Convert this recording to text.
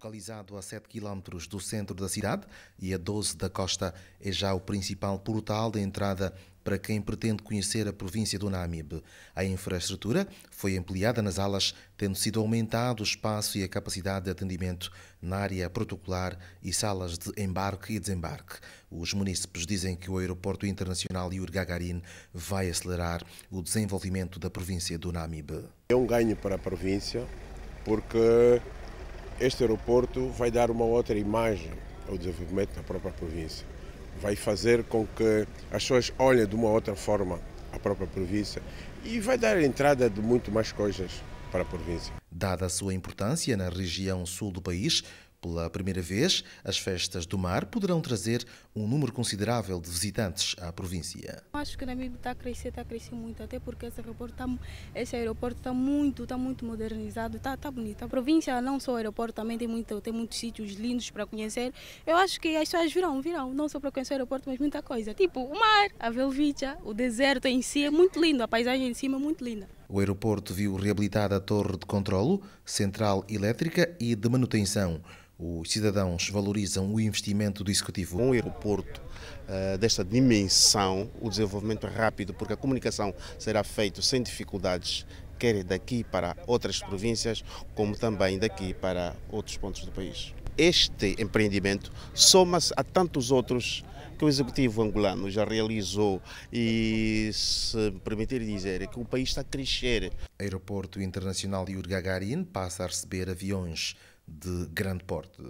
Localizado a 7 km do centro da cidade e a 12 da costa, é já o principal portal de entrada para quem pretende conhecer a província do Namib. A infraestrutura foi ampliada nas alas, tendo sido aumentado o espaço e a capacidade de atendimento na área protocolar e salas de embarque e desembarque. Os munícipes dizem que o Aeroporto Internacional Yuri Gagarin vai acelerar o desenvolvimento da província do Namib. É um ganho para a província, porque este aeroporto vai dar uma outra imagem ao desenvolvimento da própria província. Vai fazer com que as pessoas olhem de uma outra forma a própria província e vai dar entrada de muito mais coisas para a província. Dada a sua importância na região sul do país, pela primeira vez, as festas do mar poderão trazer um número considerável de visitantes à província. Acho que o Namibe está a crescer, está a crescer muito, até porque esse aeroporto está, esse aeroporto está muito, está muito modernizado, está, está bonito. A província, não só o aeroporto, também tem, muito, tem muitos sítios lindos para conhecer. Eu acho que as pessoas virão, virão, não só para conhecer o aeroporto, mas muita coisa. Tipo o mar, a Velvicha, o deserto em si é muito lindo, a paisagem em cima é muito linda. O aeroporto viu reabilitada a torre de controlo, central elétrica e de manutenção. Os cidadãos valorizam o investimento do Executivo. Um aeroporto ah, desta dimensão, o desenvolvimento é rápido, porque a comunicação será feita sem dificuldades, quer daqui para outras províncias, como também daqui para outros pontos do país. Este empreendimento soma-se a tantos outros que o Executivo angolano já realizou e, se permitir dizer, que o país está a crescer. Aeroporto Internacional de Gagarin passa a receber aviões de grande porte.